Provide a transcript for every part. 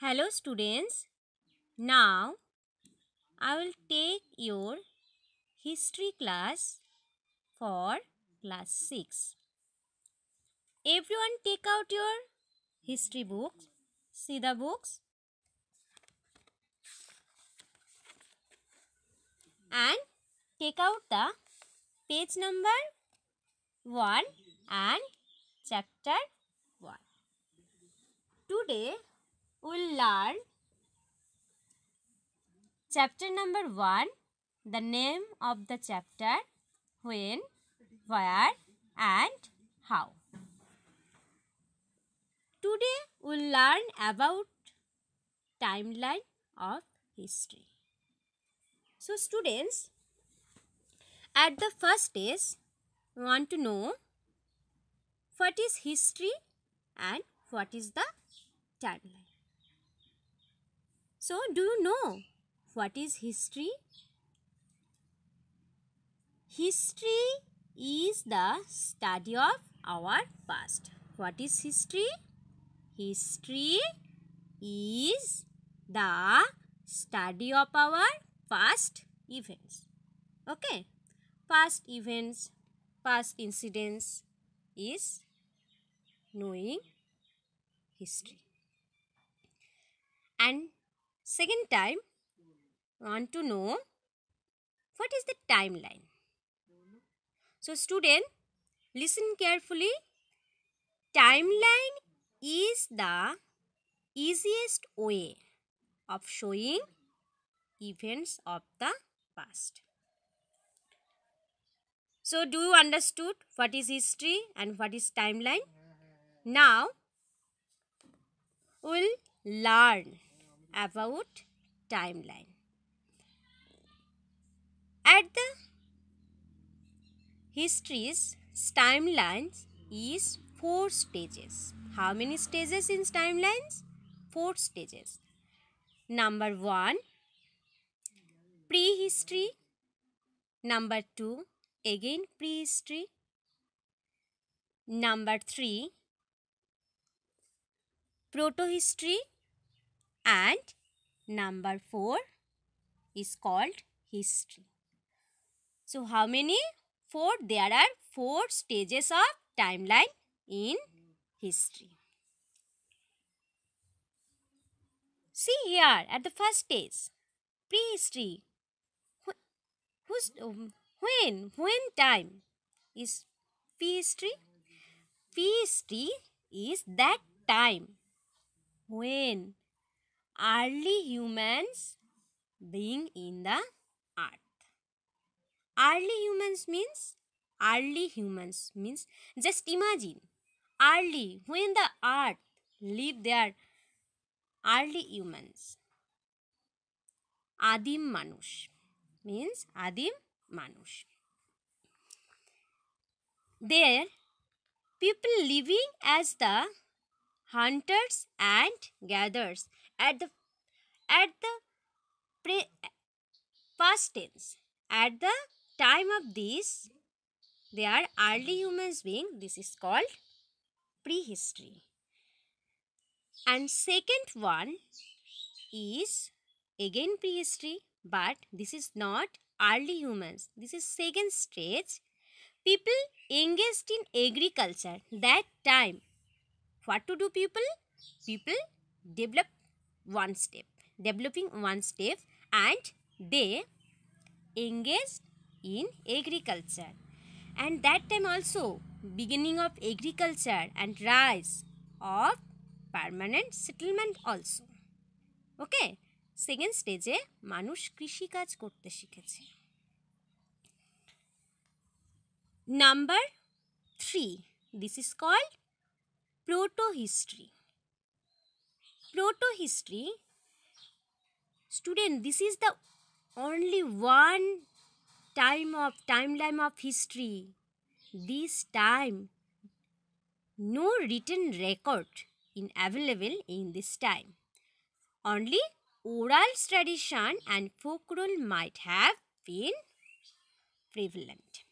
Hello students, now I will take your history class for class 6. Everyone take out your history books. See the books. And take out the page number 1 and chapter 1. Today will learn chapter number 1 the name of the chapter when where and how today we'll learn about timeline of history so students at the first stage want to know what is history and what is the timeline so, do you know what is history? History is the study of our past. What is history? History is the study of our past events. Okay. Past events, past incidents is knowing history. And Second time, want to know what is the timeline. So student, listen carefully. Timeline is the easiest way of showing events of the past. So do you understood what is history and what is timeline? Now, we'll learn about timeline. At the history's timelines is four stages. How many stages in timelines? Four stages. Number one, prehistory. Number two, again prehistory. Number three, protohistory and number 4 is called history. So how many? 4. There are 4 stages of timeline in history. See here at the first stage, prehistory. Wh who's, um, when? When time is prehistory? Prehistory is that time when early humans being in the earth. Early humans means early humans means just imagine early when the earth live there early humans. Adim Manush means Adim Manush. There people living as the hunters and gatherers at the at the pre, past tense at the time of this they are early humans being this is called prehistory and second one is again prehistory but this is not early humans this is second stage people engaged in agriculture that time what to do people people develop one step, developing one step and they engaged in agriculture. And that time also beginning of agriculture and rise of permanent settlement also. Okay, second stage, manush কৃষিকাজ করতে শিখেছে number three this is called proto history proto-history, student, this is the only one time of timeline of history. This time, no written record in available in this time. Only oral tradition and folklore might have been prevalent.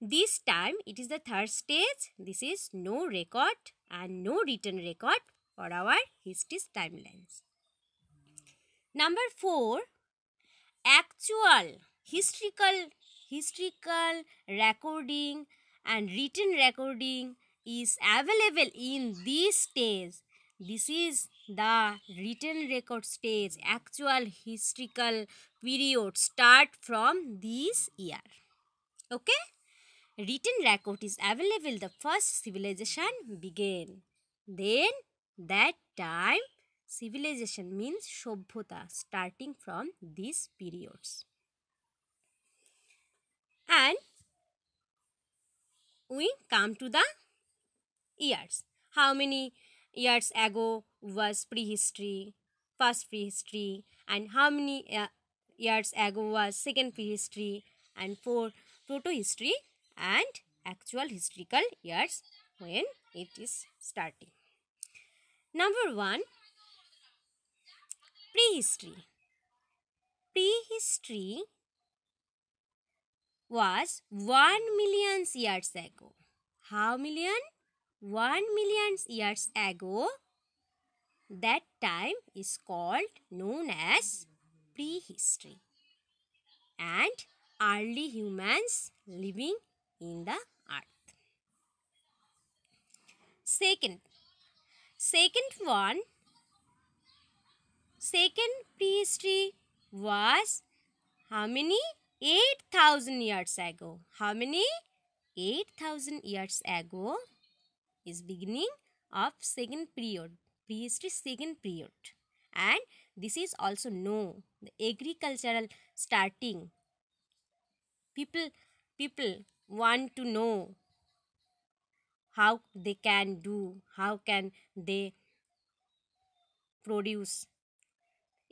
This time it is the third stage. This is no record and no written record for our history's timelines. Number 4 Actual historical historical recording and written recording is available in this stage. This is the written record stage, actual historical period start from this year. Okay? Written record is available the first civilization began. Then that time, civilization means Shobhota starting from these periods. And we come to the years. How many years ago was prehistory, first prehistory, and how many uh, years ago was second prehistory, and for protohistory and actual historical years when it is starting. Number one, prehistory. Prehistory was 1 million years ago. How million? 1 million years ago. That time is called known as prehistory. And early humans living in the earth. Second, Second one, second prehistory was how many? 8,000 years ago. How many? 8,000 years ago is beginning of second period, prehistory second period. And this is also known the agricultural starting. People, people want to know how they can do how can they produce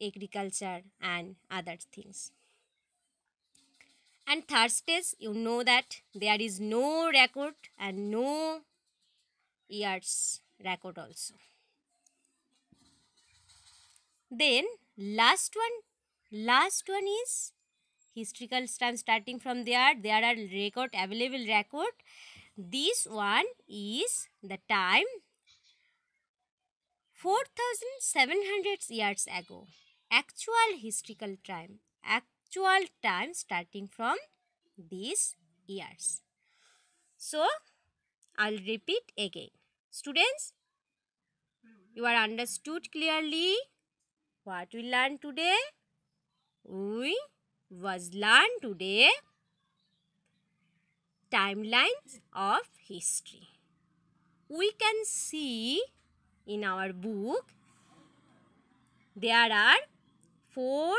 agriculture and other things and thursdays you know that there is no record and no years record also then last one last one is historical time starting from there there are record available record this one is the time 4700 years ago. Actual historical time. Actual time starting from these years. So, I'll repeat again. Students, you are understood clearly what we learned today? We was learned today timelines of history. We can see in our book there are four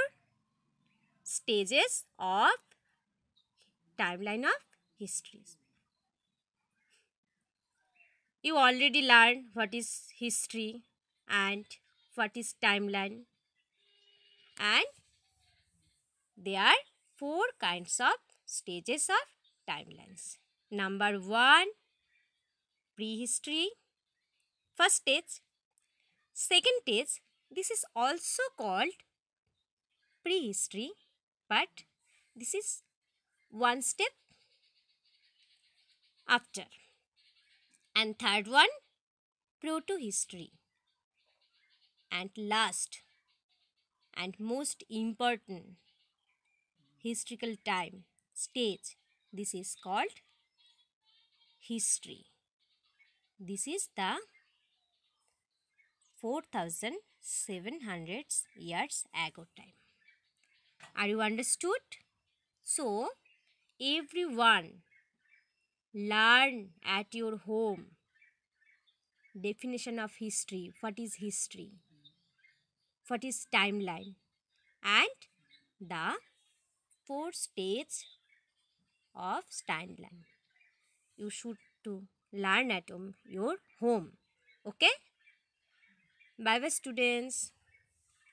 stages of timeline of histories. You already learned what is history and what is timeline and there are four kinds of stages of timelines. Number one, prehistory. First stage. Second stage, this is also called prehistory, but this is one step after. And third one, proto-history. And last and most important historical time stage this is called history. This is the 4700 years ago time. Are you understood? So, everyone learn at your home definition of history what is history what is timeline and the four states of stand line. You should to learn at your home. Okay? Bye bye students.